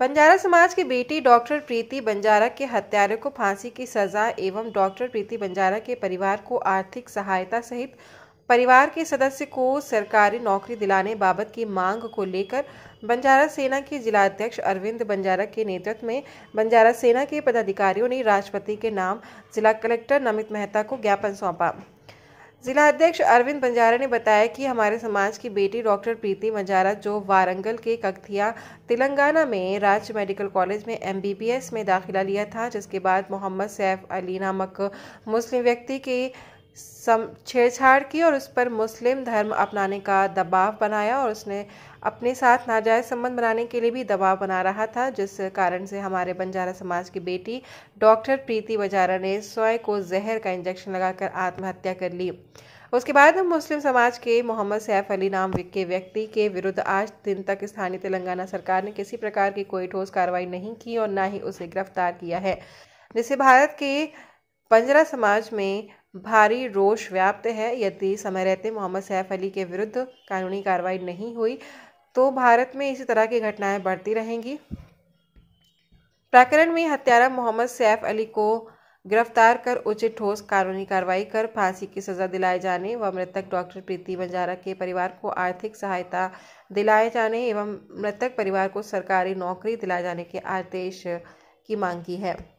बंजारा समाज की बेटी डॉक्टर प्रीति बंजारा के हत्यारे को फांसी की सजा एवं डॉक्टर प्रीति बंजारा के परिवार को आर्थिक सहायता सहित परिवार के सदस्य को सरकारी नौकरी दिलाने बाबत की मांग को लेकर बंजारा सेना के जिलाध्यक्ष अरविंद बंजारा के नेतृत्व में बंजारा सेना के पदाधिकारियों ने राष्ट्रपति के नाम जिला कलेक्टर नमित मेहता को ज्ञापन सौंपा जिला अध्यक्ष अरविंद बंजारा ने बताया कि हमारे समाज की बेटी डॉक्टर प्रीति बंजारा जो वारंगल के कगथिया तेलंगाना में राज्य मेडिकल कॉलेज में एमबीबीएस में दाखिला लिया था जिसके बाद मोहम्मद सैफ अली नामक मुस्लिम व्यक्ति के सम छेड़छाड़ की और उस पर मुस्लिम धर्म अपनाने का दबाव बनाया और उसने अपने साथ नाजायज संबंध बनाने के लिए भी दबाव बना रहा था जिस कारण से हमारे बंजारा समाज की बेटी डॉक्टर प्रीति बजारा ने स्वयं को जहर का इंजेक्शन लगाकर आत्महत्या कर ली उसके बाद मुस्लिम समाज के मोहम्मद सैफ अली नाम के व्यक्ति के विरुद्ध आज दिन तक स्थानीय तेलंगाना सरकार ने किसी प्रकार की कोई ठोस कार्रवाई नहीं की और ना ही उसे गिरफ्तार किया है जिसे भारत के बंजरा समाज में भारी रोष व्याप्त है यदि समय रहते मोहम्मद सैफ अली के विरुद्ध कानूनी कार्रवाई नहीं हुई तो भारत में इसी तरह की घटनाएं बढ़ती रहेंगी प्रकरण में हत्यारा मोहम्मद सैफ अली को गिरफ्तार कर उचित ठोस कानूनी कार्रवाई कर फांसी की सजा दिलाए जाने व मृतक डॉक्टर प्रीति बंजारा के परिवार को आर्थिक सहायता दिलाए जाने एवं मृतक परिवार को सरकारी नौकरी दिलाए जाने के आदेश की मांग की है